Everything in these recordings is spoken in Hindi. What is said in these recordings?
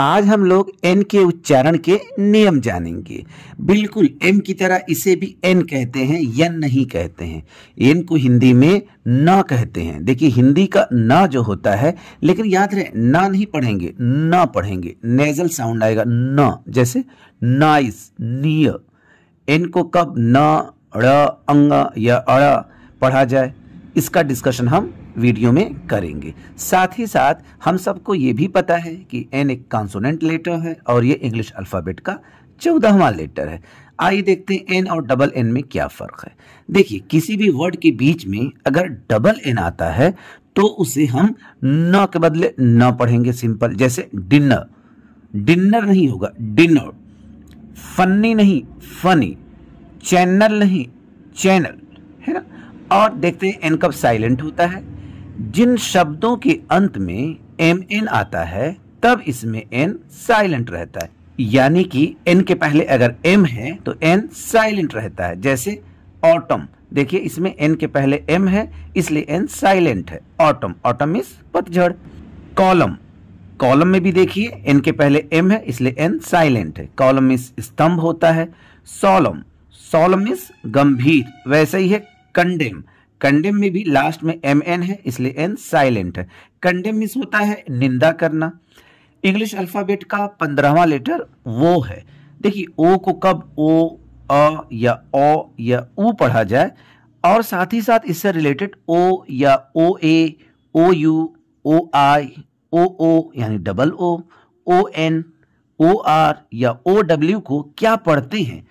आज हम लोग एन के उच्चारण के नियम जानेंगे बिल्कुल एम की तरह इसे भी एन कहते हैं यन नहीं कहते हैं एन को हिंदी में न कहते हैं देखिए हिंदी का न जो होता है लेकिन याद रहे ना नहीं पढ़ेंगे न पढ़ेंगे नेजल साउंड आएगा न जैसे नाइस निय एन को कब न ड़ अंग या अड़ पढ़ा जाए इसका डिस्कशन हम वीडियो में करेंगे साथ ही साथ हम सबको ये भी पता है कि एन एक कॉन्सोनेंट लेटर है और ये इंग्लिश अल्फ़ाबेट का चौदहवा लेटर है आइए देखते हैं एन और डबल एन में क्या फ़र्क है देखिए किसी भी वर्ड के बीच में अगर डबल एन आता है तो उसे हम न के बदले न पढ़ेंगे सिंपल जैसे डिनर डिनर नहीं होगा डिनर फनी नहीं फनी चैनल नहीं चैनल है ना और देखते हैं एन कब साइलेंट होता है जिन शब्दों के अंत में एम एन आता है तब इसमें एन साइलेंट रहता है यानी कि एन के पहले अगर एम है तो एन साइलेंट रहता है जैसे ऑटम देखिए इसमें एन के पहले एम है इसलिए एन साइलेंट है ऑटम ऑटम इज पतझड़ कॉलम कॉलम में भी देखिए एन के पहले एम है इसलिए एन साइलेंट है कॉलम इज स्तंभ होता है सोलम सोलम इज गंभीर वैसे ही है कंडेम कंडेम में भी लास्ट में एम एन है इसलिए एन साइलेंट है कंडेम मिस होता है निंदा करना इंग्लिश अल्फाबेट का पंद्रहवा लेटर वो है देखिए ओ को कब ओ अ या ओ या ऊ पढ़ा जाए और साथ ही साथ इससे रिलेटेड ओ या ओ ए ओ you O I O O यानी double O O N O R या ओ डब्ल्यू को क्या पढ़ते हैं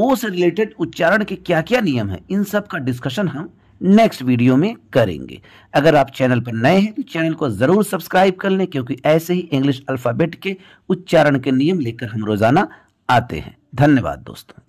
ओ से रिलेटेड उच्चारण के क्या क्या नियम हैं इन सब का डिस्कशन हम नेक्स्ट वीडियो में करेंगे अगर आप चैनल पर नए हैं तो चैनल को ज़रूर सब्सक्राइब कर लें क्योंकि ऐसे ही इंग्लिश अल्फ़ाबेट के उच्चारण के नियम लेकर हम रोज़ाना आते हैं धन्यवाद दोस्तों